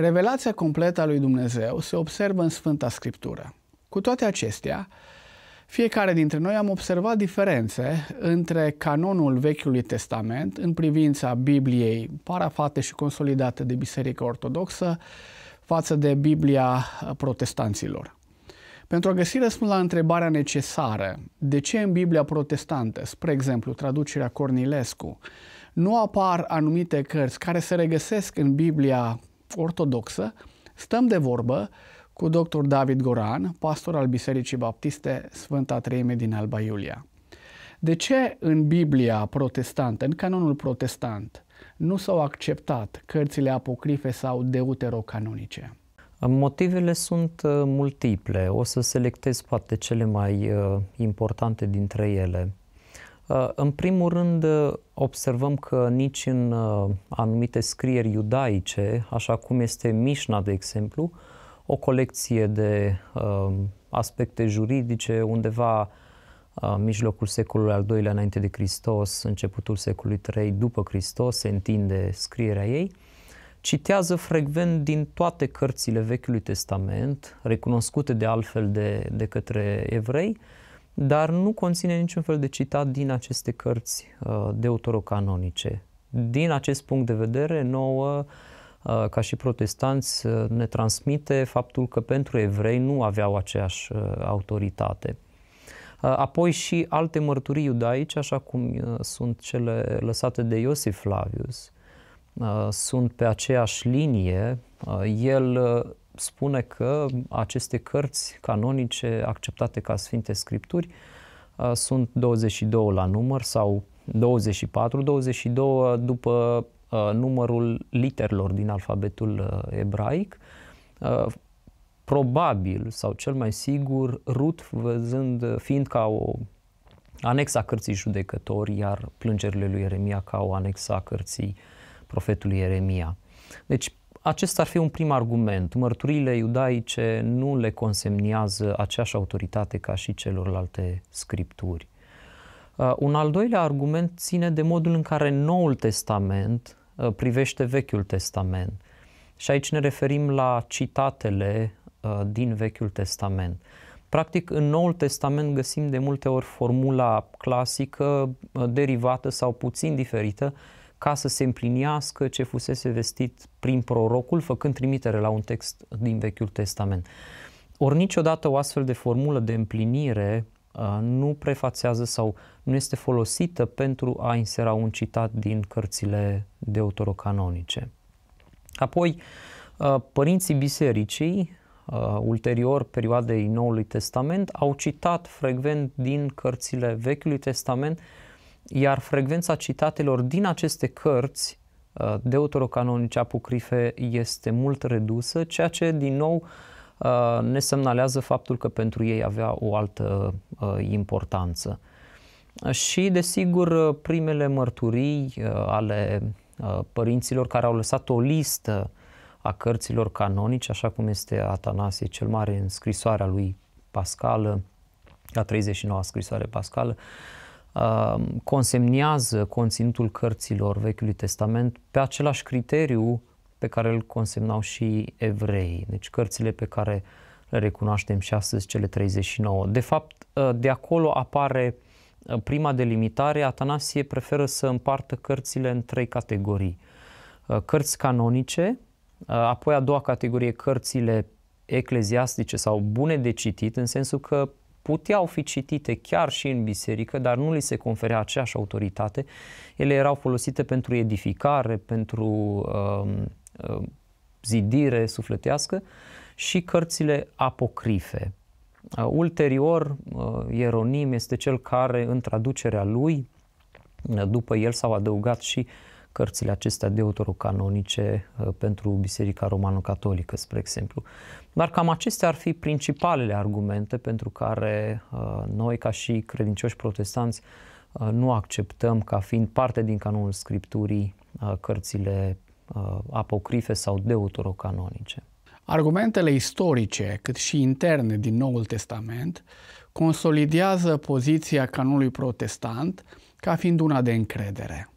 Revelația completă a lui Dumnezeu se observă în Sfânta Scriptură. Cu toate acestea, fiecare dintre noi am observat diferențe între canonul Vechiului Testament în privința Bibliei parafate și consolidată de Biserica Ortodoxă față de Biblia uh, protestanților. Pentru a găsi răspuns la întrebarea necesară, de ce în Biblia protestantă, spre exemplu traducerea Cornilescu, nu apar anumite cărți care se regăsesc în Biblia ortodoxă, stăm de vorbă cu dr. David Goran, pastor al Bisericii Baptiste Sfânta Treime din Alba Iulia. De ce în Biblia protestantă, în canonul protestant, nu s-au acceptat cărțile apocrife sau deuterocanonice? Motivele sunt uh, multiple. O să selectez poate cele mai uh, importante dintre ele. Uh, în primul rând, uh, observăm că nici în uh, anumite scrieri iudaice, așa cum este Mișna, de exemplu, o colecție de aspecte juridice undeva în mijlocul secolului al II-lea înainte de Hristos, începutul secolului III după Hristos, se întinde scrierea ei, citează frecvent din toate cărțile Vechiului Testament, recunoscute de altfel de, de către evrei, dar nu conține niciun fel de citat din aceste cărți uh, deuterocanonice. Din acest punct de vedere, nouă, uh, ca și protestanți, uh, ne transmite faptul că pentru evrei nu aveau aceeași uh, autoritate. Uh, apoi și alte mărturii iudaice, așa cum uh, sunt cele lăsate de Iosif Flavius, uh, sunt pe aceeași linie. El spune că aceste cărți canonice acceptate ca Sfinte Scripturi uh, sunt 22 la număr sau 24, 22 după uh, numărul literelor din alfabetul uh, ebraic. Probabil sau cel mai sigur, Rut, văzând, fiind ca o anexa cărții judecători, iar plângerile lui Ieremia ca o anexa cărții profetului Ieremia. Deci, acesta ar fi un prim argument. Mărturile iudaice nu le consemnează aceeași autoritate ca și celorlalte scripturi. Uh, un al doilea argument ține de modul în care Noul Testament uh, privește Vechiul Testament. Și aici ne referim la citatele uh, din Vechiul Testament. Practic, în Noul Testament găsim de multe ori formula clasică, derivată sau puțin diferită, ca să se împlinească ce fusese vestit prin prorocul, făcând trimitere la un text din Vechiul Testament. Ori niciodată o astfel de formulă de împlinire uh, nu prefațează sau nu este folosită pentru a insera un citat din cărțile deuterocanonice. Apoi, uh, părinții bisericii, uh, ulterior perioadei Noului Testament, au citat frecvent din cărțile Vechiului Testament uh, iar frecvența citatelor din aceste cărți uh, deuterocanonice apocrife este mult redusă, ceea ce din nou uh, ne semnalează faptul că pentru ei avea o altă uh, importanță. Și, desigur, primele mărturii ale părinților care au lăsat o listă a cărților canonice, așa cum este Atanasie cel Mare în scrisoarea lui Pascală, la 39 scrisoare Pascală, uh, Uh, consemnează conținutul cărților Vechiului Testament pe același criteriu pe care îl consemnau și evreii. Deci cărțile pe care le recunoaștem și astăzi, cele 39. De fapt, uh, de acolo apare uh, prima delimitare. Atanasie preferă să împartă cărțile în trei categorii. Cărți canonice, apoi a doua categorie, cărțile ecleziastice sau bune de citit, în sensul că puteau fi citite chiar și în biserică, dar nu li se conferea aceeași autoritate. Ele erau folosite pentru edificare, pentru uh, uh, zidire sufletească și cărțile apocrife. Uh, ulterior, uh, Ieronim este cel care, în traducerea lui, uh, după el s-au adăugat și uh, cărțile acestea deuterocanonice uh, pentru Biserica Romano-Catolică, spre exemplu. Dar cam acestea ar fi principalele argumente pentru care uh, noi, ca și credincioși protestanți, uh, nu acceptăm ca fiind parte din canonul Scripturii cărțile apocrife sau deuterocanonice. Argumentele istorice, cât și interne din Noul Testament, consolidează poziția canonului protestant ca fiind una de încredere.